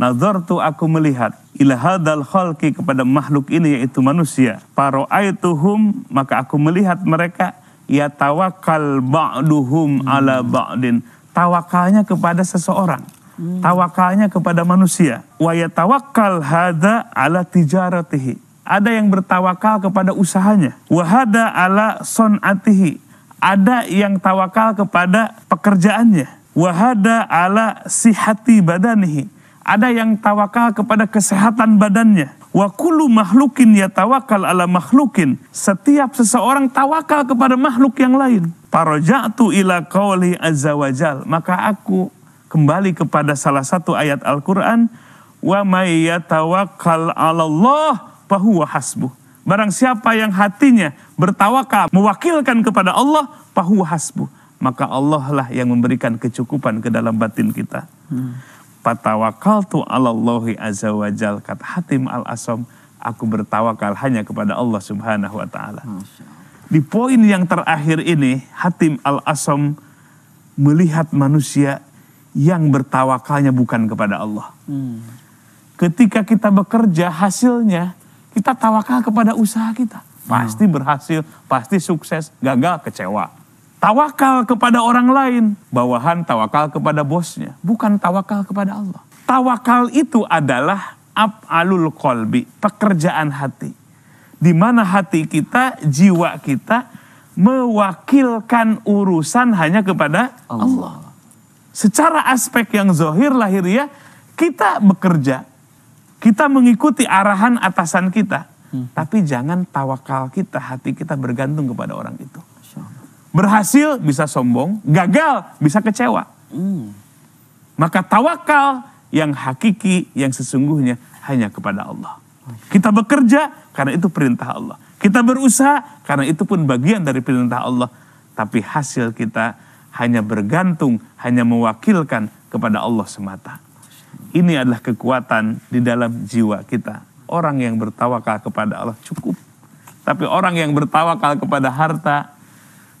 Nazartu aku melihat ila hadal kepada makhluk ini yaitu manusia. Paro'aituhum maka aku melihat mereka ya tawakal ba'duhum hmm. ala ba'din. Tawakalnya kepada seseorang. Hmm. Tawakalnya kepada manusia. Wa yatawakkal hada ala tijaratihi. Ada yang bertawakal kepada usahanya. Wahada ala son'atihi. Ada yang tawakal kepada pekerjaannya. Wahada ala sihati badanihi ada yang tawakal kepada kesehatan badannya. Wa kullu makhlukin ya tawakal ala makhlukin. Setiap seseorang tawakal kepada makhluk yang lain. Paroja'tu ila qawli azza wajal. Maka aku kembali kepada salah satu ayat Al-Quran. Wa may tawakal ala Allah fahuwa hasbuh. Barang siapa yang hatinya bertawakal, mewakilkan kepada Allah, fahuwa hasbuh. Maka Allah lah yang memberikan kecukupan ke dalam batin kita. Hmm tu alallahi azza wajal kata hatim al Asom Aku bertawakal hanya kepada Allah subhanahu wa ta'ala. Di poin yang terakhir ini, hatim al Asom melihat manusia yang bertawakalnya bukan kepada Allah. Hmm. Ketika kita bekerja hasilnya, kita tawakal kepada usaha kita. Pasti hmm. berhasil, pasti sukses, gagal, kecewa Tawakal kepada orang lain, bawahan tawakal kepada bosnya, bukan tawakal kepada Allah. Tawakal itu adalah ab'alul kolbi, pekerjaan hati. Di mana hati kita, jiwa kita mewakilkan urusan hanya kepada Allah. Allah. Secara aspek yang zohir lahiriah, ya, kita bekerja. Kita mengikuti arahan atasan kita. Hmm. Tapi jangan tawakal kita, hati kita bergantung kepada orang itu. Berhasil bisa sombong, gagal bisa kecewa. Hmm. Maka tawakal yang hakiki, yang sesungguhnya hanya kepada Allah. Kita bekerja karena itu perintah Allah. Kita berusaha karena itu pun bagian dari perintah Allah. Tapi hasil kita hanya bergantung, hanya mewakilkan kepada Allah semata. Ini adalah kekuatan di dalam jiwa kita. Orang yang bertawakal kepada Allah cukup. Tapi orang yang bertawakal kepada harta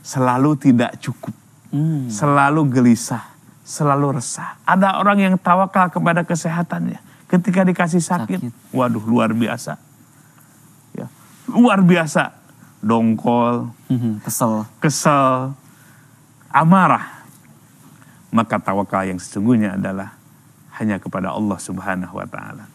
selalu tidak cukup, hmm. selalu gelisah, selalu resah. Ada orang yang tawakal kepada kesehatannya, ketika dikasih sakit, sakit. waduh luar biasa, ya luar biasa, dongkol, hmm, kesel, kesel, amarah. Maka tawakal yang sesungguhnya adalah hanya kepada Allah Subhanahu wa taala.